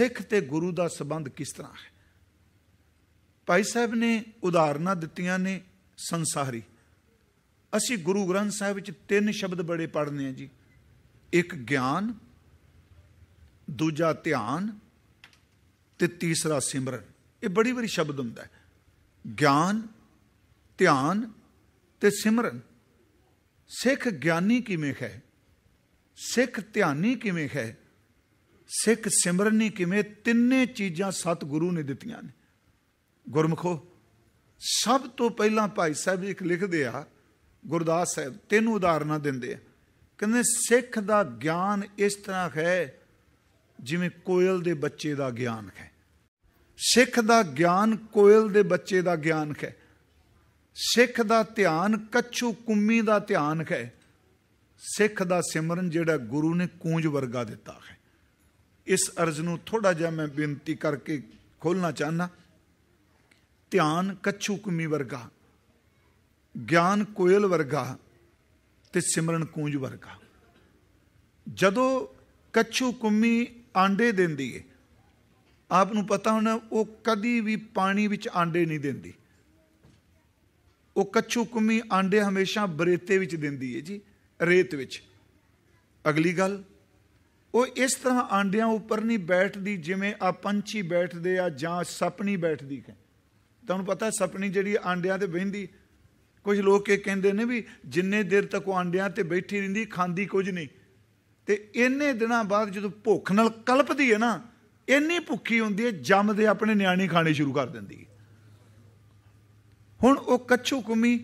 ਸਿੱਖ ਤੇ ਗੁਰੂ ਦਾ ਸਬੰਧ ਕਿਸ ਤਰ੍ਹਾਂ ਹੈ ਭਾਈ ਸਾਹਿਬ ਨੇ ਉਦਾਹਰਨਾਂ ਦਿੱਤੀਆਂ ਨੇ ਸੰਸਾਰੀ ਅਸੀਂ ਗੁਰੂ ਗ੍ਰੰਥ ਸਾਹਿਬ ਵਿੱਚ ਤਿੰਨ ਸ਼ਬਦ ਬੜੇ ਪੜ੍ਹਨੇ ਆ ਜੀ ਇੱਕ ਗਿਆਨ ਦੂਜਾ ਧਿਆਨ ਤੇ ਤੀਸਰਾ ਸਿਮਰਨ ਇਹ ਬੜੀ ਬੜੀ ਸ਼ਬਦ ਹੁੰਦਾ ਹੈ ਗਿਆਨ ਧਿਆਨ ਤੇ ਸਿਮਰਨ ਸਿੱਖ ਗਿਆਨੀ ਕਿਵੇਂ ਹੈ ਸਿੱਖ ਧਿਆਨੀ ਕਿਵੇਂ ਹੈ ਸਿੱਖ ਸਿਮਰਨੀ ਕਿਵੇਂ ਤਿੰਨੇ ਚੀਜ਼ਾਂ ਸਤਿਗੁਰੂ ਨੇ ਦਿੱਤੀਆਂ ਨੇ ਗੁਰਮਖੋ ਸਭ ਤੋਂ ਪਹਿਲਾਂ ਭਾਈ ਸਾਹਿਬ ਇੱਕ ਲਿਖਦੇ ਆ ਗੁਰਦਾਸ ਸਾਹਿਬ ਤਿੰਨ ਉਦਾਹਰਨਾਂ ਦਿੰਦੇ ਆ ਕਹਿੰਦੇ ਸਿੱਖ ਦਾ ਗਿਆਨ ਇਸ ਤਰ੍ਹਾਂ ਹੈ ਜਿਵੇਂ ਕੋਇਲ ਦੇ ਬੱਚੇ ਦਾ ਗਿਆਨ ਹੈ ਸਿੱਖ ਦਾ ਗਿਆਨ ਕੋਇਲ ਦੇ ਬੱਚੇ ਦਾ ਗਿਆਨ ਹੈ ਸਿੱਖ ਦਾ ਧਿਆਨ ਕੱਛੂ ਕੁੰਮੀ ਦਾ ਧਿਆਨ ਹੈ ਸਿੱਖ ਦਾ ਸਿਮਰਨ ਜਿਹੜਾ ਗੁਰੂ ਨੇ ਕੂੰਜ ਵਰਗਾ ਦਿੱਤਾ ਹੈ ਇਸ ਅਰਜ਼ ਨੂੰ ਥੋੜਾ ਜਿਹਾ ਮੈਂ ਬੇਨਤੀ ਕਰਕੇ ਖੋਲਣਾ ਚਾਹਨਾ ਧਿਆਨ ਕਛੂ ਕੁਮੀ ਵਰਗਾ ਗਿਆਨ ਕੋਇਲ ਵਰਗਾ ਤੇ ਸਿਮਰਨ ਕੂੰਜ ਵਰਗਾ ਜਦੋਂ ਕਛੂ ਕੁਮੀ ਆਂਡੇ ਦਿੰਦੀ ਏ ਆਪ ਨੂੰ ਪਤਾ ਹੋਣਾ ਉਹ ਕਦੀ ਵੀ ਪਾਣੀ ਵਿੱਚ ਆਂਡੇ ਨਹੀਂ ਦਿੰਦੀ ਉਹ ਕਛੂ ਕੁਮੀ ਆਂਡੇ ਹਮੇਸ਼ਾ ਬਰੇਤੇ ਵਿੱਚ ਦਿੰਦੀ ਏ ਜੀ ਰੇਤ ਵਿੱਚ ਅਗਲੀ ਗੱਲ ਉਹ ਇਸ ਤਰ੍ਹਾਂ ਆਂਡਿਆਂ ਉੱਪਰ ਨਹੀਂ ਬੈਠਦੀ ਜਿਵੇਂ ਆ ਪੰਛੀ ਬੈਠਦੇ ਆ ਜਾਂ ਸਪਣੀ ਬੈਠਦੀ ਹੈ ਤੁਹਾਨੂੰ ਪਤਾ ਸਪਣੀ ਜਿਹੜੀ ਆਂਡਿਆਂ ਤੇ ਬਹਿੰਦੀ ਕੁਝ ਲੋਕ ਇਹ ਕਹਿੰਦੇ ਨੇ ਵੀ ਜਿੰਨੇ ਦਿਨ ਤੱਕ ਉਹ ਆਂਡਿਆਂ ਤੇ ਬੈਠੀ ਰਹਿੰਦੀ ਖਾਂਦੀ ਕੁਝ ਨਹੀਂ ਤੇ ਇੰਨੇ ਦਿਨਾਂ ਬਾਅਦ ਜਦੋਂ ਭੁੱਖ ਨਾਲ ਕਲਪਦੀ ਹੈ ਨਾ ਇੰਨੀ ਭੁੱਖੀ ਹੁੰਦੀ ਹੈ ਜੰਮਦੇ ਆਪਣੇ ਨਿਆਣੇ ਖਾਣੇ ਸ਼ੁਰੂ ਕਰ ਦਿੰਦੀ ਹੈ ਹੁਣ ਉਹ ਕੱਛੂ ਕੁਮੀ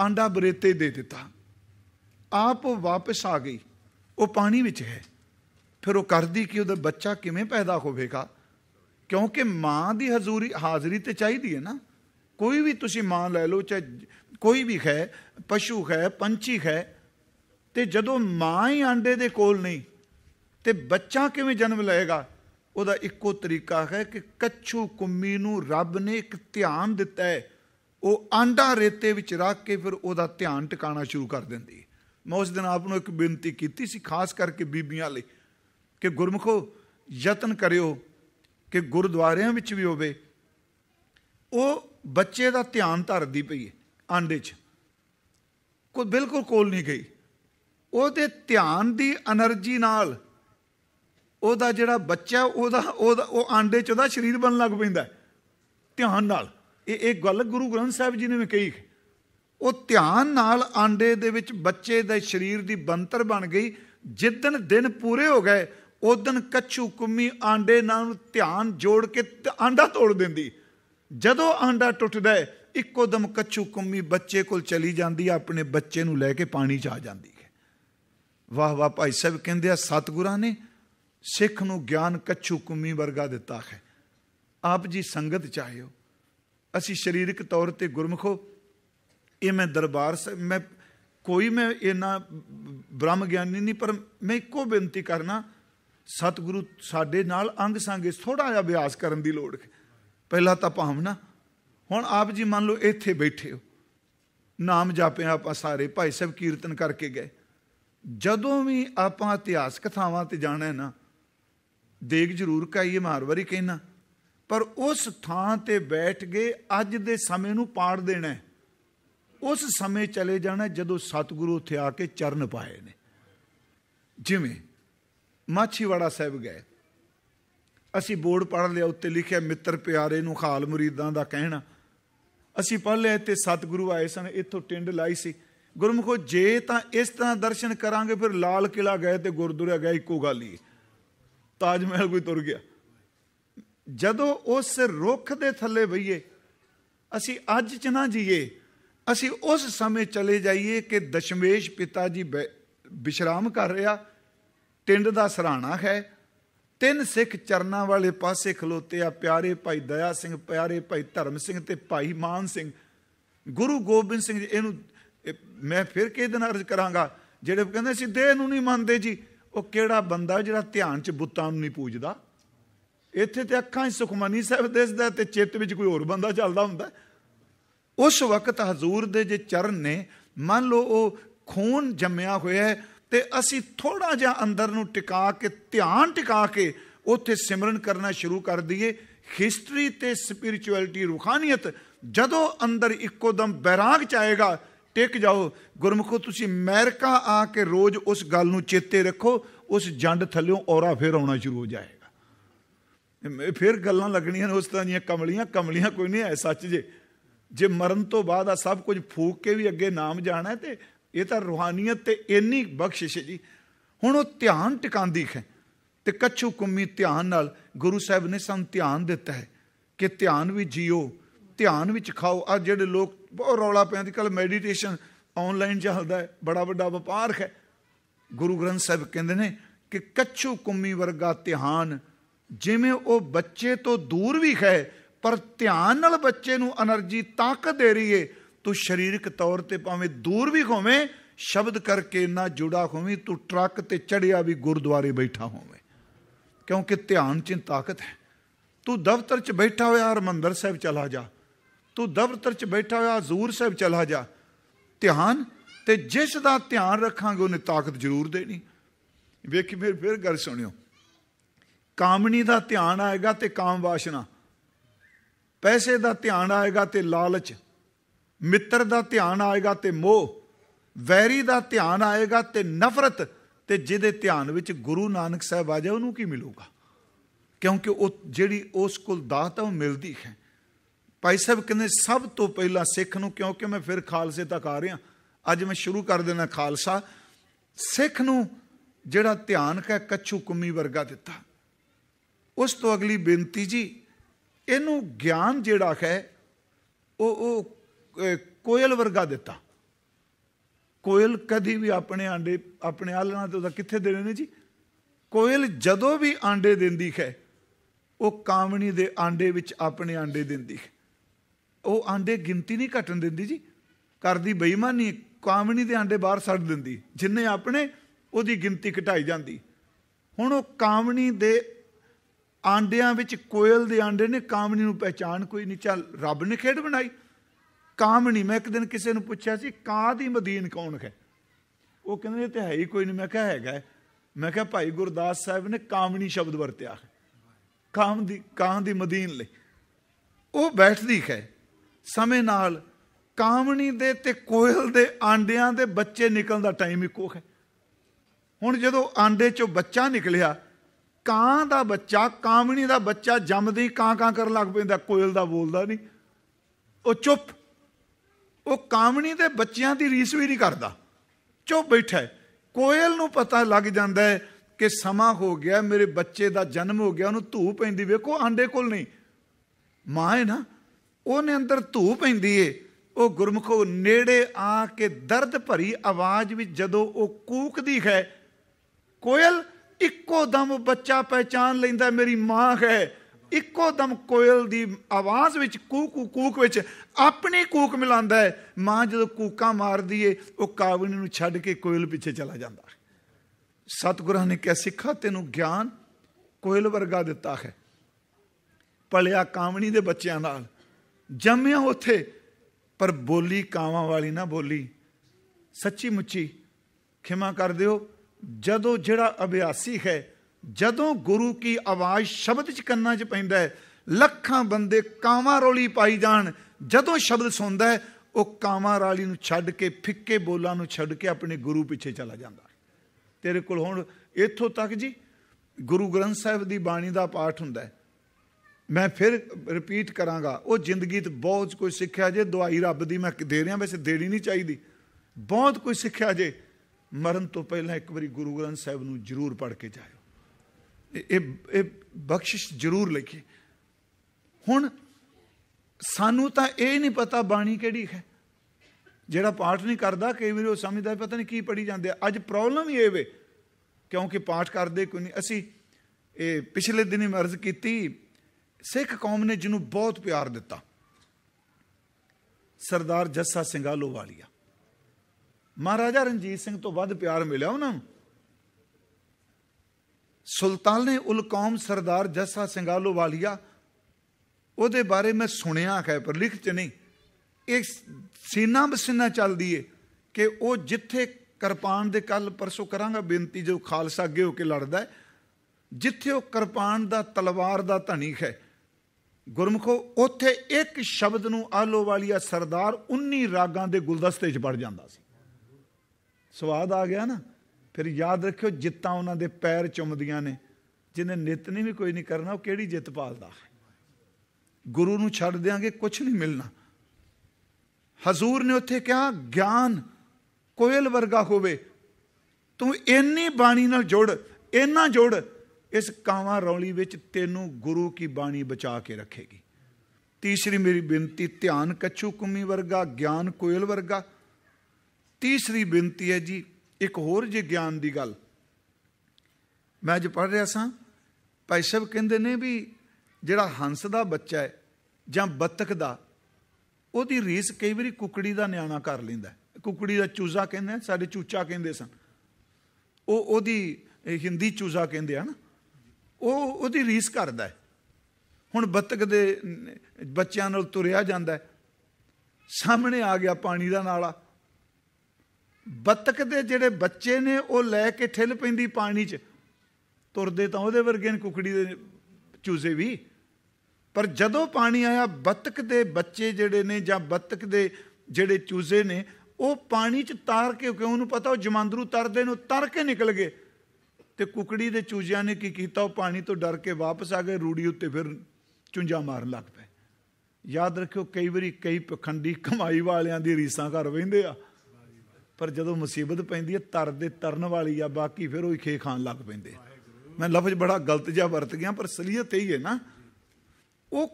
ਆਂਡਾ ਬਰੇਤੇ ਦੇ ਦਿੱਤਾ ਆਪ ਵਾਪਸ ਆ ਗਈ ਉਹ ਪਾਣੀ ਵਿੱਚ ਹੈ ਫਿਰ ਉਹ ਕਰਦੀ ਕਿ ਉਹਦਾ ਬੱਚਾ ਕਿਵੇਂ ਪੈਦਾ ਹੋਵੇਗਾ ਕਿਉਂਕਿ ਮਾਂ ਦੀ ਹਜ਼ੂਰੀ ਹਾਜ਼ਰੀ ਤੇ ਚਾਹੀਦੀ ਹੈ ਨਾ ਕੋਈ ਵੀ ਤੁਸੀਂ ਮਾਂ ਲੈ ਲਓ ਚਾਹੇ ਕੋਈ ਵੀ ਹੈ ਪਸ਼ੂ ਹੈ ਪੰਛੀ ਹੈ ਤੇ ਜਦੋਂ ਮਾਂ ਹੀ ਆਂਡੇ ਦੇ ਕੋਲ ਨਹੀਂ ਤੇ ਬੱਚਾ ਕਿਵੇਂ ਜਨਮ ਲਏਗਾ ਉਹਦਾ ਇੱਕੋ ਤਰੀਕਾ ਹੈ ਕਿ ਕੱਛੂ ਕੁੰਮੀ ਨੂੰ ਰੱਬ ਨੇ ਇੱਕ ਧਿਆਨ ਦਿੱਤਾ ਹੈ ਉਹ ਆਂਡਾ ਰੇਤੇ ਵਿੱਚ ਰੱਖ ਕੇ ਫਿਰ ਉਹਦਾ ਧਿਆਨ ਟਿਕਾਣਾ ਸ਼ੁਰੂ ਕਰ ਦਿੰਦੀ ਮੈਂ ਉਸ ਦਿਨ ਆਪ ਨੂੰ ਇੱਕ ਬੇਨਤੀ ਕੀਤੀ ਸੀ ਖਾਸ ਕਰਕੇ ਬੀਬੀਆਂ ਲਈ ਕਿ ਗੁਰਮਖੋ ਯਤਨ ਕਰਿਓ ਕਿ ਗੁਰਦੁਆਰਿਆਂ ਵਿੱਚ ਵੀ ਹੋਵੇ ਉਹ ਬੱਚੇ ਦਾ ਧਿਆਨ ਧਰਦੀ ਪਈ ਹੈ ਆਂਡੇ 'ਚ ਕੋਈ ਬਿਲਕੁਲ ਕੋਲ ਨਹੀਂ ਗਈ ਉਹਦੇ ਧਿਆਨ ਦੀ એનર્ਜੀ ਨਾਲ ਉਹਦਾ ਜਿਹੜਾ ਬੱਚਾ ਉਹਦਾ ਉਹਦਾ ਉਹ ਆਂਡੇ 'ਚ ਉਹਦਾ ਸਰੀਰ ਬਣਨ ਲੱਗ ਪੈਂਦਾ ਧਿਆਨ ਨਾਲ ਇਹ ਇਹ ਗੱਲ ਗੁਰੂ ਗ੍ਰੰਥ ਸਾਹਿਬ ਜੀ ਨੇ ਕਹੀ ਉਹ ਧਿਆਨ ਨਾਲ ਆਂਡੇ ਦੇ ਵਿੱਚ ਬੱਚੇ ਦੇ ਸਰੀਰ ਦੀ ਬੰਤਰ ਬਣ ਗਈ ਜਿੱਦਨ ਦਿਨ ਪੂਰੇ ਹੋ ਗਏ ਉਦੋਂ ਕੱਚੂ ਕੁੰਮੀ ਆਂਡੇ ਨਾਲ ਧਿਆਨ ਜੋੜ ਕੇ ਆਂਡਾ ਤੋੜ ਦਿੰਦੀ ਜਦੋਂ ਆਂਡਾ ਟੁੱਟਦਾ ਇੱਕੋ ਦਮ ਕੱਚੂ ਕੁੰਮੀ ਬੱਚੇ ਕੋਲ ਚਲੀ ਜਾਂਦੀ ਹੈ ਆਪਣੇ ਬੱਚੇ ਨੂੰ ਲੈ ਕੇ ਪਾਣੀ 'ਚ ਆ ਜਾਂਦੀ ਹੈ ਵਾਹ ਵਾਹ ਭਾਈ ਸਾਹਿਬ ਕਹਿੰਦੇ ਆ ਸਤਿਗੁਰਾਂ ਨੇ ਸਿੱਖ ਨੂੰ ਗਿਆਨ ਕੱਚੂ ਕੁੰਮੀ ਵਰਗਾ ਦਿੱਤਾ ਹੈ ਆਪ ਜੀ ਸੰਗਤ ਚਾਹਿਓ ਅਸੀਂ ਸਰੀਰਕ ਤੌਰ ਤੇ ਗੁਰਮਖੋ ਇਹ ਮੈਂ ਦਰਬਾਰ ਸਾਹਿਬ ਮੈਂ ਕੋਈ ਮੈਂ ਇਹਨਾਂ ਬ੍ਰਹਮ ਗਿਆਨੀ ਨਹੀਂ ਪਰ ਮੈਂ ਇੱਕੋ ਬੇਨਤੀ ਕਰਨਾ ਸਤਿਗੁਰੂ ਸਾਡੇ ਨਾਲ ਅੰਗ ਸੰਗ ਇਸ ਥੋੜਾ ਜਿਹਾ ਅਭਿਆਸ ਕਰਨ ਦੀ ਲੋੜ ਹੈ ਪਹਿਲਾਂ ਤਾਂ ਭਾਵਨਾ ਹੁਣ ਆਪ ਜੀ ਮੰਨ ਲਓ ਇੱਥੇ ਬੈਠੇ ਹੋ ਨਾਮ ਜਾਪੇ ਆਪਾਂ ਸਾਰੇ ਭਾਈ ਸਾਹਿਬ ਕੀਰਤਨ ਕਰਕੇ ਗਏ ਜਦੋਂ ਵੀ ਆਪਾਂ ਇਤਿਹਾਸਕ ਥਾਵਾਂ ਤੇ ਜਾਣਾ ਹੈ ਨਾ ਦੇਗ ਜ਼ਰੂਰ ਕਾਈਏ ਮਾਰਵਰੀ ਕਹਿਣਾ ਪਰ ਉਸ ਥਾਂ ਤੇ ਬੈਠ ਕੇ ਅੱਜ ਦੇ ਸਮੇਂ ਨੂੰ ਪਾੜ ਦੇਣਾ ਉਸ ਸਮੇਂ ਚਲੇ ਜਾਣਾ ਜਦੋਂ ਸਤਿਗੁਰੂ ਉੱਥੇ ਆ ਕੇ ਚਰਨ ਪਾਏ ਨੇ ਜਿਵੇਂ ਮਾਛੀਵਾੜਾ ਸਾਹਿਬ ਗਏ ਅਸੀਂ ਬੋਰਡ ਪੜ੍ਹ ਲਿਆ ਉੱਤੇ ਲਿਖਿਆ ਮਿੱਤਰ ਪਿਆਰੇ ਨੂੰ ਖਾਲ ਮੁਰੀਦਾਂ ਦਾ ਕਹਿਣਾ ਅਸੀਂ ਪੜ ਲਿਆ ਤੇ ਸਤਿਗੁਰੂ ਆਏ ਸਨ ਇੱਥੋਂ ਟਿੰਡ ਲਾਈ ਸੀ ਗੁਰਮਖੋ ਜੇ ਤਾਂ ਇਸ ਤਰ੍ਹਾਂ ਦਰਸ਼ਨ ਕਰਾਂਗੇ ਫਿਰ ਲਾਲ ਕਿਲਾ ਗਏ ਤੇ ਗੁਰਦੁਆਰਾ ਗਏ ਇੱਕੋ ਗੱਲ ਹੀ ਤਾਜ ਮਹਿਲ ਕੋਈ ਤੁਰ ਗਿਆ ਜਦੋਂ ਉਸ ਰੁੱਖ ਦੇ ਥੱਲੇ ਬਈਏ ਅਸੀਂ ਅੱਜ ਚ ਨਾ ਜੀਏ ਅਸੀਂ ਉਸ ਸਮੇਂ ਚਲੇ ਜਾਈਏ ਕਿ ਦਸ਼ਮੇਸ਼ ਪਿਤਾ ਜੀ ਵਿਸ਼ਰਾਮ ਕਰ ਰਿਹਾ ਟਿੰਡ ਦਾ ਸਰਾਣਾ ਹੈ ਤਿੰਨ ਸਿੱਖ ਚਰਨਾਂ ਵਾਲੇ ਪਾਸੇ ਖਲੋਤੇ ਆ ਪਿਆਰੇ ਭਾਈ ਦਇਆ ਸਿੰਘ ਪਿਆਰੇ ਭਾਈ ਧਰਮ ਸਿੰਘ ਤੇ ਭਾਈ ਮਾਨ ਸਿੰਘ ਗੁਰੂ ਗੋਬਿੰਦ ਸਿੰਘ ਜੀ ਇਹਨੂੰ ਮੈਂ ਫਿਰ ਕਿਹ ਦਿਨ ਅਰਜ਼ ਕਰਾਂਗਾ ਜਿਹੜੇ ਕਹਿੰਦੇ ਸੀ ਦੇਹ ਨੂੰ ਨਹੀਂ ਮੰਨਦੇ ਜੀ ਉਹ ਕਿਹੜਾ ਬੰਦਾ ਜਿਹੜਾ ਧਿਆਨ 'ਚ ਬੁੱਤਾਂ ਨੂੰ ਨਹੀਂ ਪੂਜਦਾ ਇੱਥੇ ਤੇ ਅੱਖਾਂ 'ਚ ਸੁਖਮਨੀ ਸਾਹਿਬ ਦਿਸਦਾ ਤੇ ਚਿੱਤ ਵਿੱਚ ਕੋਈ ਹੋਰ ਬੰਦਾ ਚੱਲਦਾ ਹੁੰਦਾ ਉਸ ਵਕਤ ਹਜ਼ੂਰ ਦੇ ਜੇ ਚਰਨ ਨੇ ਮੰਨ ਲਓ ਉਹ ਖੂਨ ਜੰਮਿਆ ਹੋਇਆ ਹੈ ਤੇ ਅਸੀਂ ਥੋੜਾ ਜਿਹਾ ਅੰਦਰ ਨੂੰ ਟਿਕਾ ਕੇ ਧਿਆਨ ਟਿਕਾ ਕੇ ਉੱਥੇ ਸਿਮਰਨ ਕਰਨਾ ਸ਼ੁਰੂ ਕਰ ਦਈਏ ਹਿਸਟਰੀ ਤੇ ਸਪਿਰਚੁਅਲਿਟੀ ਰੂਹਾਨੀਅਤ ਜਦੋਂ ਅੰਦਰ ਇੱਕੋ ਦਮ ਬੈਰਾਗ ਚਾਏਗਾ ਟਿਕ ਜਾਓ ਗੁਰਮਖੋ ਤੁਸੀਂ ਅਮਰੀਕਾ ਆ ਕੇ ਰੋਜ਼ ਉਸ ਗੱਲ ਨੂੰ ਚੇਤੇ ਰੱਖੋ ਉਸ ਜੰਡ ਥੱਲਿਓਂ ਔਰਾ ਫੇਰ ਆਉਣਾ ਸ਼ੁਰੂ ਹੋ ਜਾਏਗਾ ਫਿਰ ਗੱਲਾਂ ਲੱਗਣੀਆਂ ਉਸ ਤਰ੍ਹਾਂ ਦੀਆਂ ਕਮਲੀਆਂ ਕਮਲੀਆਂ ਕੋਈ ਨਹੀਂ ਐ ਸੱਚ ਜੇ ਜੇ ਮਰਨ ਤੋਂ ਬਾਅਦ ਆ ਸਭ ਕੁਝ ਫੂਕ ਕੇ ਵੀ ਅੱਗੇ ਨਾਮ ਜਾਣਾ ਤੇ ਇਹ ਤਾਂ ਰੂਹਾਨੀਅਤ ਤੇ ਇੰਨੀ ਬਖਸ਼ਿਸ਼ ਹੈ ਜੀ ਹੁਣ ਉਹ ਧਿਆਨ ਟਿਕਾਂਦੀ ਹੈ ਤੇ ਕੱਛੂ ਕੁੰਮੀ ਧਿਆਨ ਨਾਲ ਗੁਰੂ ਸਾਹਿਬ ਨੇ ਸਾਨੂੰ ਧਿਆਨ ਦਿੱਤਾ ਹੈ ਕਿ ਧਿਆਨ ਵੀ ਜਿਓ ਧਿਆਨ ਵਿੱਚ ਖਾਓ ਆ ਜਿਹੜੇ ਲੋਕ ਬਹੁਤ ਰੌਲਾ ਪਿਆ ਅੱਜ ਕੱਲ ਮੈਡੀਟੇਸ਼ਨ ਆਨਲਾਈਨ ਚੱਲਦਾ ਹੈ ਬੜਾ ਵੱਡਾ ਵਪਾਰ ਹੈ ਗੁਰੂ ਗ੍ਰੰਥ ਸਾਹਿਬ ਕਹਿੰਦੇ ਨੇ ਕਿ ਕੱਛੂ ਕੁੰਮੀ ਵਰਗਾ ਧਿਆਨ ਜਿਵੇਂ ਉਹ ਬੱਚੇ ਤੋਂ ਦੂਰ ਵੀ ਹੈ ਪਰ ਧਿਆਨ ਨਾਲ ਬੱਚੇ ਨੂੰ એનર્ਜੀ ਤਾਕਤ ਦੇ ਰਹੀ ਏ ਤੂੰ ਸਰੀਰਕ ਤੌਰ ਤੇ ਭਾਵੇਂ ਦੂਰ ਵੀ ਹੋਵੇਂ ਸ਼ਬਦ ਕਰਕੇ ਨਾ ਜੁੜਾ ਹੋਵੇਂ ਤੂੰ ਟਰੱਕ ਤੇ ਚੜਿਆ ਵੀ ਗੁਰਦੁਆਰੇ ਬੈਠਾ ਹੋਵੇਂ ਕਿਉਂਕਿ ਧਿਆਨ ਚ ਤਾਕਤ ਹੈ ਤੂੰ ਦਫ਼ਤਰ ਚ ਬੈਠਾ ਹੋਇਆ ਹਰਮੰਦਰ ਸਾਹਿਬ ਚਲਾ ਜਾ ਤੂੰ ਦਫ਼ਤਰ ਚ ਬੈਠਾ ਹੋਇਆ ਹਜ਼ੂਰ ਸਾਹਿਬ ਚਲਾ ਜਾ ਧਿਆਨ ਤੇ ਜਿਸ ਦਾ ਧਿਆਨ ਰੱਖਾਂਗੇ ਉਹਨੇ ਤਾਕਤ ਜ਼ਰੂਰ ਦੇਣੀ ਵੇਖੀ ਫਿਰ ਫਿਰ ਗੱਲ ਸੁਣਿਓ ਕਾਮਣੀ ਦਾ ਧਿਆਨ ਆਏਗਾ ਤੇ ਕਾਮ ਵਾਸ਼ਨਾ ਪੈਸੇ ਦਾ ਧਿਆਨ ਆਏਗਾ ਤੇ ਲਾਲਚ ਮਿੱਤਰ ਦਾ ਧਿਆਨ ਆਏਗਾ ਤੇ ਮੋਹ ਵੈਰੀ ਦਾ ਧਿਆਨ ਆਏਗਾ ਤੇ ਨਫ਼ਰਤ ਤੇ ਜਿਹਦੇ ਧਿਆਨ ਵਿੱਚ ਗੁਰੂ ਨਾਨਕ ਸਾਹਿਬ ਆ ਜਾ ਉਹਨੂੰ ਕੀ ਮਿਲੂਗਾ ਕਿਉਂਕਿ ਉਹ ਜਿਹੜੀ ਉਸ ਕੋਲ ਦਾਤ ਆ ਉਹ ਮਿਲਦੀ ਹੈ ਭਾਈ ਸਾਹਿਬ ਕਹਿੰਦੇ ਸਭ ਤੋਂ ਪਹਿਲਾਂ ਸਿੱਖ ਨੂੰ ਕਿਉਂਕਿ ਮੈਂ ਫਿਰ ਖਾਲਸੇ ਤੱਕ ਆ ਰਿਹਾ ਅੱਜ ਮੈਂ ਸ਼ੁਰੂ ਕਰ ਦੇਣਾ ਖਾਲਸਾ ਸਿੱਖ ਨੂੰ ਜਿਹੜਾ ਧਿਆਨ ਹੈ ਕੱਚੂ ਕੁੰਮੀ ਵਰਗਾ ਦਿੱਤਾ ਉਸ ਤੋਂ ਅਗਲੀ ਬੇਨਤੀ ਜੀ ਇਹਨੂੰ ਗਿਆਨ ਜਿਹੜਾ ਹੈ ਉਹ ਉਹ ਕੋਇਲ ਵਰਗਾ ਦਿੱਤਾ ਕੋਇਲ ਕਦੀ ਵੀ ਆਪਣੇ ਆਂਡੇ ਆਪਣੇ ਆਲਣਾ ਤੇ ਉਹਦਾ ਕਿੱਥੇ ਦੇਣੇ ਨੇ ਜੀ ਕੋਇਲ ਜਦੋਂ ਵੀ ਆਂਡੇ ਦਿੰਦੀ ਹੈ ਉਹ ਕਾਮਣੀ ਦੇ ਆਂਡੇ ਵਿੱਚ ਆਪਣੇ ਆਂਡੇ ਦਿੰਦੀ ਹੈ ਉਹ ਆਂਡੇ ਗਿਣਤੀ ਨਹੀਂ ਘਟਣ ਦਿੰਦੀ ਜੀ ਕਰਦੀ ਬੇਈਮਾਨੀ ਕਾਮਣੀ ਦੇ ਆਂਡੇ ਬਾਹਰ ਛੱਡ ਦਿੰਦੀ ਜਿੰਨੇ ਆਪਣੇ ਉਹਦੀ ਗਿਣਤੀ ਘਟਾਈ ਜਾਂਦੀ ਹੁਣ ਉਹ ਕਾਮਣੀ ਦੇ ਆਂਡਿਆਂ ਵਿੱਚ ਕੋਇਲ ਦੇ ਆਂਡੇ ਨੇ ਕਾਮਣੀ ਨੂੰ ਪਹਿਚਾਨ ਕੋਈ ਨਹੀਂ ਚੱਲ ਰੱਬ ਨੇ ਖੇਡ ਬਣਾਈ ਕਾਮਣੀ ਮੈਂ ਇੱਕ ਦਿਨ ਕਿਸੇ ਨੂੰ ਪੁੱਛਿਆ ਸੀ ਦੀ ਮਦੀਨ ਕੌਣ ਹੈ ਉਹ ਕਹਿੰਦੇ ਤੇ ਹੈ ਹੀ ਕੋਈ ਨਹੀਂ ਮੈਂ ਕਿਹਾ ਹੈਗਾ ਮੈਂ ਕਿਹਾ ਭਾਈ ਗੁਰਦਾਸ ਸਾਹਿਬ ਨੇ ਕਾਮਣੀ ਸ਼ਬਦ ਵਰਤਿਆ ਕਾਮ ਦੀ ਕਾਂ ਦੀ ਮਦੀਨ ਲਈ ਉਹ ਬੈਠਦੀ ਹੈ ਸਮੇਂ ਨਾਲ ਕਾਮਣੀ ਦੇ ਤੇ ਕੋਇਲ ਦੇ ਆਂਡਿਆਂ ਦੇ ਬੱਚੇ ਨਿਕਲਣ ਦਾ ਟਾਈਮ ਇੱਕੋ ਹੈ ਹੁਣ ਜਦੋਂ ਆਂਡੇ ਚੋਂ ਬੱਚਾ ਨਿਕਲਿਆ ਕਾਂ ਦਾ ਬੱਚਾ ਕਾਮਣੀ ਦਾ ਬੱਚਾ ਜੰਮਦੀ ਕਾਂ ਕਾਂ ਕਰਨ ਲੱਗ ਪੈਂਦਾ ਕੋਇਲ ਦਾ ਬੋਲਦਾ ਨਹੀਂ ਉਹ ਚੁੱਪ ਉਹ ਕਾਮਣੀ ਦੇ ਬੱਚਿਆਂ ਦੀ ਰੀਸ ਵੀ ਨਹੀਂ ਕਰਦਾ ਚੁੱਪ ਬੈਠਾ ਕੋਇਲ ਨੂੰ ਪਤਾ ਲੱਗ ਜਾਂਦਾ ਹੈ ਕਿ ਸਮਾਂ ਹੋ ਗਿਆ ਮੇਰੇ ਬੱਚੇ ਦਾ ਜਨਮ ਹੋ ਗਿਆ ਉਹਨੂੰ ਧੂ ਪੈਂਦੀ ਵੇਖੋ ਆਂਡੇ ਕੋਲ ਨਹੀਂ ਮਾਂ ਹੈ ਨਾ ਉਹਨੇ ਅੰਦਰ ਧੂ ਪੈਂਦੀ ਏ ਉਹ ਗੁਰਮਖੋ ਨੇੜੇ ਆ ਕੇ ਦਰਦ ਭਰੀ ਆਵਾਜ਼ ਵਿੱਚ ਜਦੋਂ ਉਹ ਕੂਕਦੀ ਹੈ ਕੋਇਲ ਇੱਕੋ ਦਮ ਬੱਚਾ ਪਹਿਚਾਨ ਲੈਂਦਾ ਮੇਰੀ ਮਾਂ ਹੈ ਇੱਕੋ ਦਮ ਕੋਇਲ ਦੀ ਆਵਾਜ਼ ਵਿੱਚ ਕੂ ਕੂ ਕੂਕ ਵਿੱਚ ਆਪਣੀ ਕੂਕ ਮਿਲਾਉਂਦਾ ਹੈ ਮਾਂ ਜਦੋਂ ਕੂਕਾਂ ਮਾਰਦੀ ਏ ਉਹ ਕਾਵਣੀ ਨੂੰ ਛੱਡ ਕੇ ਕੋਇਲ ਪਿੱਛੇ ਚਲਾ ਜਾਂਦਾ ਸਤਿਗੁਰਾਂ ਨੇ ਕਿਹਾ ਸਿੱਖਾ ਤੈਨੂੰ ਗਿਆਨ ਕੋਇਲ ਵਰਗਾ ਦਿੱਤਾ ਹੈ ਪਲਿਆ ਕਾਵਣੀ ਦੇ ਬੱਚਿਆਂ ਨਾਲ ਜੰਮਿਆ ਉੱਥੇ ਪਰ ਬੋਲੀ ਕਾਵਾਂ ਵਾਲੀ ਨਾ ਬੋਲੀ ਸੱਚੀ ਮੁੱਚੀ ਖਿਮਾ ਕਰ ਦਿਓ ਜਦੋਂ ਜਿਹੜਾ ਅਭਿਆਸੀ ਹੈ ਜਦੋਂ ਗੁਰੂ ਕੀ ਆਵਾਜ਼ ਸ਼ਬਦ ਚ ਕੰਨਾਂ ਚ ਪੈਂਦਾ ਲੱਖਾਂ ਬੰਦੇ ਕਾਵਾਂ ਰੋਲੀ ਪਾਈ ਜਾਣ ਜਦੋਂ ਸ਼ਬਦ ਸੁਣਦਾ ਉਹ ਕਾਵਾਂ ਰਾਲੀ ਨੂੰ ਛੱਡ ਕੇ ਫਿੱਕੇ ਬੋਲਾਂ ਨੂੰ ਛੱਡ ਕੇ ਆਪਣੇ ਗੁਰੂ ਪਿੱਛੇ ਚਲਾ ਜਾਂਦਾ ਤੇਰੇ ਕੋਲ ਹੁਣ ਇੱਥੋਂ ਤੱਕ ਜੀ ਗੁਰੂ ਗ੍ਰੰਥ ਸਾਹਿਬ ਦੀ ਬਾਣੀ ਦਾ ਪਾਠ ਹੁੰਦਾ ਮੈਂ ਫਿਰ ਰਿਪੀਟ ਕਰਾਂਗਾ ਉਹ ਜ਼ਿੰਦਗੀ ਤੇ ਬਹੁਤ ਕੁਝ ਸਿੱਖਿਆ ਜੇ ਦਵਾਈ ਰੱਬ ਦੀ ਮੈਂ ਦੇ ਰਿਆਂ ਵੈਸੇ ਦੇਣੀ ਨਹੀਂ ਚਾਹੀਦੀ ਬਹੁਤ ਕੁਝ ਸਿੱਖਿਆ ਜੇ ਮਰਨ ਤੋਂ ਪਹਿਲਾਂ ਇੱਕ ਵਾਰੀ ਗੁਰੂ ਗ੍ਰੰਥ ਸਾਹਿਬ ਨੂੰ ਜ਼ਰੂਰ ਪੜ੍ਹ ਕੇ ਜਾਇਓ ਇਹ ਇਹ ਬਖਸ਼ਿਸ਼ ਜ਼ਰੂਰ ਲਿਖੀ ਹੁਣ ਸਾਨੂੰ ਤਾਂ ਇਹ ਨਹੀਂ ਪਤਾ ਬਾਣੀ ਕਿਹੜੀ ਹੈ ਜਿਹੜਾ ਪਾਠ ਨਹੀਂ ਕਰਦਾ ਕਈ ਵਾਰ ਉਹ ਸਮਝਦਾ ਪਤਾ ਨਹੀਂ ਕੀ ਪੜੀ ਜਾਂਦੇ ਅੱਜ ਪ੍ਰੋਬਲਮ ਹੀ ਇਹ ਵੇ ਕਿਉਂਕਿ ਪਾਠ ਕਰਦੇ ਕੋਈ ਨਹੀਂ ਅਸੀਂ ਇਹ ਪਿਛਲੇ ਦਿਨੀ ਹੀ ਅਰਜ਼ ਕੀਤੀ ਸਿੱਖ ਕੌਮ ਨੇ ਜਿਹਨੂੰ ਬਹੁਤ ਪਿਆਰ ਦਿੱਤਾ ਸਰਦਾਰ ਜੱਸਾ ਸਿੰਘਾਲੋ ਵਾਲੀਆ ਮਹਾਰਾਜਾ ਰਣਜੀਤ ਸਿੰਘ ਤੋਂ ਵੱਧ ਪਿਆਰ ਮਿਲਿਆ ਉਹਨਾਂ ਨੂੰ ਸੁਲਤਾਨੇ ਉਲ ਕੌਮ ਸਰਦਾਰ ਜੱਸਾ ਸਿੰਘਾਲੋ ਵਾਲੀਆ ਉਹਦੇ ਬਾਰੇ ਮੈਂ ਸੁਣਿਆ ਹੈ ਪਰ ਲਿਖ ਚ ਨਹੀਂ ਇੱਕ ਸੀਨਾ ਬਸਿਨਾ ਚੱਲਦੀ ਏ ਕਿ ਉਹ ਜਿੱਥੇ ਕਿਰਪਾਨ ਦੇ ਕੱਲ ਪਰਸੋ ਕਰਾਂਗਾ ਬੇਨਤੀ ਜੋ ਖਾਲਸਾ ਅੱਗੇ ਹੋ ਕੇ ਲੜਦਾ ਜਿੱਥੇ ਉਹ ਕਿਰਪਾਨ ਦਾ ਤਲਵਾਰ ਦਾ ਧਣੀ ਹੈ ਗੁਰਮਖੋ ਉੱਥੇ ਇੱਕ ਸ਼ਬਦ ਨੂੰ ਆਲੋ ਵਾਲੀਆ ਸਰਦਾਰ 19 ਰਾਗਾਂ ਦੇ ਗੁਲਦਸਤੇ 'ਚ ਵੜ ਜਾਂਦਾ ਸੀ ਸਵਾਦ ਆ ਗਿਆ ਨਾ ਫਿਰ ਯਾਦ ਰੱਖਿਓ ਜਿੱਤਾਂ ਉਹਨਾਂ ਦੇ ਪੈਰ ਚੁੰਮਦੀਆਂ ਨੇ ਜਿਹਨੇ ਨਿਤਨੇ ਵੀ ਕੋਈ ਨਹੀਂ ਕਰਨਾ ਉਹ ਕਿਹੜੀ ਜਿੱਤ ਪਾਲਦਾ ਗੁਰੂ ਨੂੰ ਛੱਡ ਦੇਾਂਗੇ ਕੁਝ ਨਹੀਂ ਮਿਲਣਾ ਹਜ਼ੂਰ ਨੇ ਉੱਥੇ ਕਿਹਾ ਗਿਆਨ ਕੋਇਲ ਵਰਗਾ ਹੋਵੇ ਤੂੰ ਇੰਨੀ ਬਾਣੀ ਨਾਲ ਜੁੜ ਇੰਨਾ ਜੁੜ ਇਸ ਕਾਵਾਂ ਰੌਲੀ ਵਿੱਚ ਤੈਨੂੰ ਗੁਰੂ ਕੀ ਬਾਣੀ ਬਚਾ ਕੇ ਰੱਖੇਗੀ ਤੀਸਰੀ ਮੇਰੀ ਬੇਨਤੀ ਧਿਆਨ ਕਛੂ ਕੁਮੀ ਵਰਗਾ ਗਿਆਨ ਕੋਇਲ ਵਰਗਾ ਤੀਸਰੀ ਬੇਨਤੀ ਹੈ ਜੀ ਇੱਕ ਹੋਰ ਜੀ ਗਿਆਨ ਦੀ ਗੱਲ ਮੈਂ ਅੱਜ ਪੜ੍ਹ ਰਿਹਾ ਸਾਂ ਭਾਈ ਸਾਹਿਬ ਕਹਿੰਦੇ ਨੇ ਵੀ ਜਿਹੜਾ ਹੰਸ ਦਾ ਬੱਚਾ ਹੈ ਜਾਂ ਬੱਤਖ ਦਾ ਉਹਦੀ ਰੀਸ ਕਈ ਵਾਰੀ ਕੁਕੜੀ ਦਾ ਨਿਆਣਾ ਕਰ ਲੈਂਦਾ ਕੁਕੜੀ ਦਾ ਚੂਜ਼ਾ ਕਹਿੰਦੇ ਸਾਡੇ ਚੂਚਾ ਕਹਿੰਦੇ ਸਨ ਉਹ ਉਹਦੀ ਹਿੰਦੀ ਚੂਜ਼ਾ ਕਹਿੰਦੇ ਆ ਨਾ ਉਹ ਉਹਦੀ ਰੀਸ ਕਰਦਾ ਹੈ ਹੁਣ ਬੱਤਕ ਦੇ ਬੱਚਿਆਂ ਨਾਲ ਤੁਰਿਆ ਜਾਂਦਾ ਸਾਹਮਣੇ ਆ ਗਿਆ ਪਾਣੀ ਦਾ ਨਾਲਾ ਬੱਤਕ ਦੇ ਜਿਹੜੇ ਬੱਚੇ ਨੇ ਉਹ ਲੈ ਕੇ ਠਿੱਲ ਪੈਂਦੀ ਪਾਣੀ 'ਚ ਤੁਰਦੇ ਤਾਂ ਉਹਦੇ ਵਰਗੇ ਨੇ ਕੁਕੜੀ ਦੇ ਚੂਜ਼ੇ ਵੀ ਪਰ ਜਦੋਂ ਪਾਣੀ ਆਇਆ ਬੱਤਕ ਦੇ ਬੱਚੇ ਜਿਹੜੇ ਨੇ ਜਾਂ ਬੱਤਕ ਦੇ ਜਿਹੜੇ ਚੂਜ਼ੇ ਨੇ ਉਹ ਪਾਣੀ 'ਚ ਤਾਰ ਕੇ ਕਿਉਂ ਉਹਨੂੰ ਪਤਾ ਉਹ ਜਮਾਂਦਰੂ ਤਰਦੇ ਨੂੰ ਤਰ ਕੇ ਨਿਕਲ ਗਏ ਤੇ ਕੁਕੜੀ ਦੇ ਚੂਜ਼ਿਆਂ ਨੇ ਕੀ ਕੀਤਾ ਉਹ ਪਾਣੀ ਤੋਂ ਡਰ ਕੇ ਵਾਪਸ ਆ ਗਏ ਰੂੜੀ ਉੱਤੇ ਫਿਰ ਚੁੰਝਾ ਮਾਰਨ ਲੱਗ ਪਏ ਯਾਦ ਰੱਖਿਓ ਕਈ ਵਾਰੀ ਕਈ ਪਖੰਡੀ ਕਮਾਈ ਵਾਲਿਆਂ ਦੀ ਰੀਸਾਂ ਘਰ ਵਹਿੰਦੇ ਆ ਪਰ ਜਦੋਂ ਮੁਸੀਬਤ ਪੈਂਦੀ ਹੈ ਤਰ ਦੇ ਤਰਨ ਵਾਲੀ ਆ ਬਾਕੀ ਫਿਰ ਉਹ ਖੇ ਖਾਨ ਲੱਗ ਪੈਂਦੇ ਮੈਂ ਲਫ਼ਜ਼ ਬੜਾ ਗਲਤ ਜਿਹਾ ਵਰਤ ਗਿਆ ਪਰ ਸਲੀਅਤ ਹੀ ਹੈ ਨਾ ਉਹ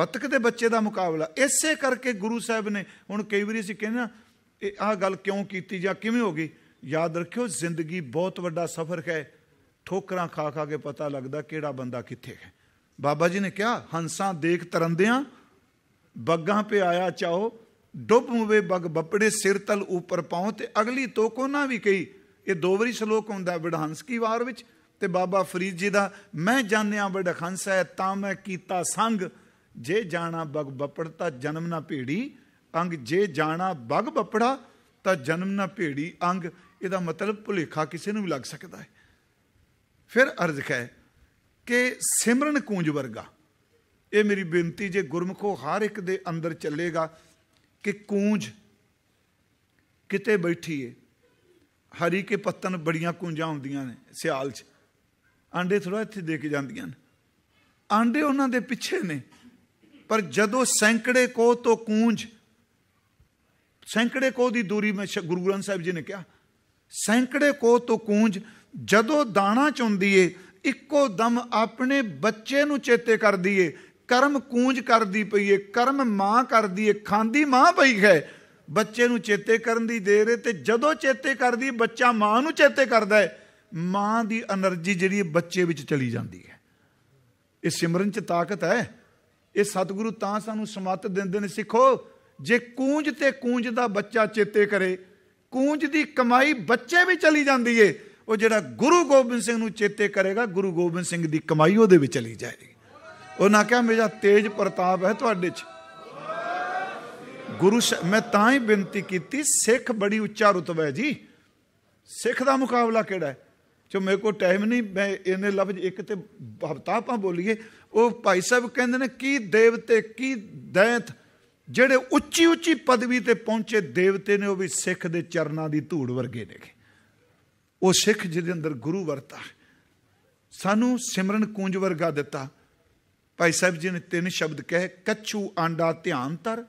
ਬਤਕ ਦੇ ਬੱਚੇ ਦਾ ਮੁਕਾਬਲਾ ਇਸੇ ਕਰਕੇ ਗੁਰੂ ਸਾਹਿਬ ਨੇ ਹੁਣ ਕਈ ਵਾਰੀ ਅਸੀਂ ਕਹਿੰਦੇ ਨਾ ਇਹ ਆਹ ਗੱਲ ਕਿਉਂ ਕੀਤੀ ਜਾਂ ਕਿਵੇਂ ਹੋ ਗਈ ਯਾਦ ਰੱਖਿਓ ਜ਼ਿੰਦਗੀ ਬਹੁਤ ਵੱਡਾ ਸਫ਼ਰ ਹੈ ਠੋਕਰਾਂ ਖਾ ਖਾ ਕੇ ਪਤਾ ਲੱਗਦਾ ਕਿਹੜਾ ਬੰਦਾ ਕਿੱਥੇ ਹੈ ਬਾਬਾ ਜੀ ਨੇ ਕਿਹਾ ਹੰਸਾਂ ਦੇਖ ਤਰੰਦਿਆਂ ਬੱਗਾਂ 'ਤੇ ਆਇਆ ਚਾਹੋ ਡੁੱਬ ਮੁਵੇ ਬਗ ਬੱਪੜੇ ਸਿਰ ਤਲ ਉੱਪਰ ਪਾਉ ਤੇ ਅਗਲੀ ਤੋਕੋ ਨਾ ਵੀ ਕਹੀ ਇਹ ਦੋ ਸ਼ਲੋਕ ਹੁੰਦਾ ਵਿਡਹਾਂਸ ਕੀ ਵਾਰ ਵਿੱਚ ਤੇ ਬਾਬਾ ਫਰੀਦ ਜੀ ਦਾ ਮੈਂ ਜਾਣਿਆ ਵਿਡਹੰਸ ਹੈ ਤਾਂ ਮੈਂ ਕੀਤਾ ਸੰਗ ਜੇ ਜਾਣਾ ਬਗ ਬੱਪੜ ਤਾਂ ਜਨਮ ਨਾ ਭੇੜੀ ਅੰਗ ਜੇ ਜਾਣਾ ਬਗ ਬੱਪੜਾ ਤਾਂ ਜਨਮ ਨਾ ਭੇੜੀ ਅੰਗ ਇਹਦਾ ਮਤਲਬ ਭੁਲੇਖਾ ਕਿਸੇ ਨੂੰ ਵੀ ਲੱਗ ਸਕਦਾ ਹੈ ਫਿਰ ਅਰਜ਼ ਹੈ ਕਿ ਸਿਮਰਨ ਕੂੰਜ ਵਰਗਾ ਇਹ ਮੇਰੀ ਬੇਨਤੀ ਜੇ ਗੁਰਮਖੋ ਹਰ ਇੱਕ ਦੇ ਅੰਦਰ ਚੱਲੇਗਾ ਕਿ ਕੂੰਜ ਕਿਤੇ ਬੈਠੀ ਏ ਹਰੀ ਕੇ ਪੱਤਨ ਬੜੀਆਂ ਕੁੰਜਾਂ ਹੁੰਦੀਆਂ ਨੇ ਸਿਆਲ 'ਚ ਆਂਡੇ ਥੋੜਾ ਇੱਥੇ ਦੇ ਕੇ ਜਾਂਦੀਆਂ ਨੇ ਆਂਡੇ ਉਹਨਾਂ ਦੇ ਪਿੱਛੇ ਨੇ ਪਰ ਜਦੋਂ ਸੈਂਕੜੇ ਕੋ ਤੋਂ ਕੂੰਜ ਸੈਂਕੜੇ ਕੋ ਦੀ ਦੂਰੀ ਮੈਂ ਗੁਰੂ ਗ੍ਰੰਥ ਸਾਹਿਬ ਜੀ ਨੇ ਕਿਹਾ ਸੈਂਕੜੇ ਕੋ ਤੋਂ ਕੂੰਜ ਜਦੋਂ ਦਾਣਾ ਚੁੰਦੀ ਏ ਇੱਕੋ ਦਮ ਆਪਣੇ ਬੱਚੇ ਨੂੰ ਚੇਤੇ ਕਰਦੀ ਏ ਕਰਮ ਕੂੰਜ ਕਰਦੀ ਪਈ ਏ ਕਰਮ ਮਾਂ ਕਰਦੀ ਏ ਖਾਂਦੀ ਮਾਂ ਪਈ ਹੈ ਬੱਚੇ ਨੂੰ ਚੇਤੇ ਕਰਨ ਦੀ ਦੇਰ ਏ ਤੇ ਜਦੋਂ ਚੇਤੇ ਕਰਦੀ ਬੱਚਾ ਮਾਂ ਨੂੰ ਚੇਤੇ ਕਰਦਾ ਹੈ ਮਾਂ ਦੀ એનર્ਜੀ ਜਿਹੜੀ ਬੱਚੇ ਵਿੱਚ ਚਲੀ ਜਾਂਦੀ ਹੈ ਇਹ ਸਿਮਰਨ ਚ ਤਾਕਤ ਹੈ ਇਹ ਸਤਿਗੁਰੂ ਤਾਂ ਸਾਨੂੰ ਸਮਤ ਦਿੰਦੇ ਨੇ ਸਿੱਖੋ ਜੇ ਕੂੰਜ ਤੇ ਕੂੰਜ ਦਾ ਬੱਚਾ ਚੇਤੇ ਕਰੇ ਕੂੰਜ ਦੀ ਕਮਾਈ ਬੱਚੇ ਵੀ ਚਲੀ ਜਾਂਦੀ ਏ ਉਹ ਜਿਹੜਾ ਗੁਰੂ ਗੋਬਿੰਦ ਸਿੰਘ ਨੂੰ ਚੇਤੇ ਕਰੇਗਾ ਗੁਰੂ ਗੋਬਿੰਦ ਸਿੰਘ ਦੀ ਕਮਾਈ ਉਹਦੇ ਵਿੱਚ ਚਲੀ ਜਾਏਗੀ ਉਹਨਾਂ ਕਿਹਾ ਮੇਰਾ ਤੇਜ ਪ੍ਰਤਾਪ ਹੈ ਤੁਹਾਡੇ 'ਚ ਗੁਰੂ ਮੈਂ ਤਾਂ ਹੀ ਬੇਨਤੀ ਕੀਤੀ ਸਿੱਖ ਬੜੀ ਉੱਚਾ ਰਤਬਾ ਹੈ ਜੀ ਸਿੱਖ ਦਾ ਮੁਕਾਬਲਾ ਕਿਹੜਾ ਹੈ ਜੋ ਮੇਰੇ ਕੋ ਟਾਈਮ ਨਹੀਂ ਮੈਂ ਇਹਨੇ ਲਫ਼ਜ਼ ਇੱਕ ਤੇ ਹਫਤਾ ਆਪਾਂ ਬੋਲੀਏ ਉਹ ਭਾਈ ਸਾਹਿਬ ਕਹਿੰਦੇ ਨੇ ਕੀ ਦੇਵਤੇ ਕੀ ਦੈਂਤ ਜਿਹੜੇ ਉੱਚੀ ਉੱਚੀ ਪਦਵੀ ਤੇ ਪਹੁੰਚੇ ਦੇਵਤੇ ਨੇ ਉਹ ਵੀ ਸਿੱਖ ਦੇ ਚਰਨਾਂ ਦੀ ਧੂੜ ਵਰਗੇ ਨੇ ਉਹ ਸਿੱਖ ਜਿਹਦੇ ਅੰਦਰ ਗੁਰੂ ਵਰਤਾ ਸਾਨੂੰ ਸਿਮਰਨ ਕੁੰਜ ਵਰਗਾ ਦਿੱਤਾ ਭਾਈ ਸਾਹਿਬ ਜੀ ਨੇ ਤਿੰਨ ਸ਼ਬਦ ਕਹੇ ਕੱਚੂ ਆਂਡਾ ਧਿਆਨ ਤਰ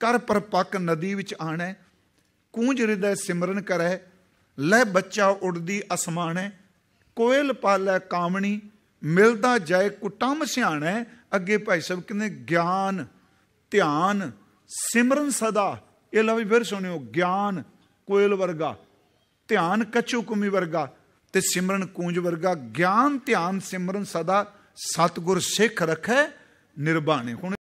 ਕਰ ਪਰਪੱਕ ਨਦੀ ਵਿੱਚ ਆਣਾ ਕੂੰਜ ਹਿਰਦੈ ਸਿਮਰਨ ਕਰੈ ਲੈ ਬੱਚਾ ਉੜਦੀ ਅਸਮਾਨੈ ਕੋਇਲ ਪਾਲੈ ਕਾਮਣੀ ਮਿਲਦਾ ਜਾਏ ਕੁਟੰਮ ਸਿਆਣਾ ਅੱਗੇ ਭਾਈ ਸਾਹਿਬ ਕਹਿੰਦੇ ਗਿਆਨ ਧਿਆਨ ਸਿਮਰਨ ਸਦਾ ਇਹ ਲਾ ਵੀ ਫਿਰ ਸੁਣਿਓ ਗਿਆਨ ਕੋਇਲ ਵਰਗਾ ਧਿਆਨ ਕਚੂ ਕੁਮੀ ਵਰਗਾ ਤੇ ਸਿਮਰਨ ਕੂੰਜ ਵਰਗਾ ਗਿਆਨ ਧਿਆਨ ਸਿਮਰਨ ਸਦਾ ਸਤਗੁਰ ਸਿੱਖ ਰੱਖੈ ਨਿਰਭਾਣੇ ਹੁਣ